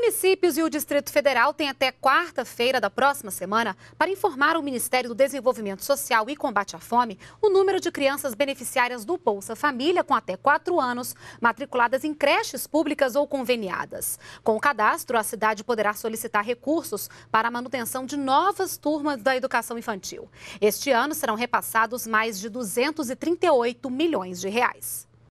Municípios e o Distrito Federal têm até quarta-feira da próxima semana para informar o Ministério do Desenvolvimento Social e Combate à Fome o número de crianças beneficiárias do Bolsa Família com até 4 anos, matriculadas em creches públicas ou conveniadas. Com o cadastro, a cidade poderá solicitar recursos para a manutenção de novas turmas da educação infantil. Este ano serão repassados mais de 238 milhões de reais.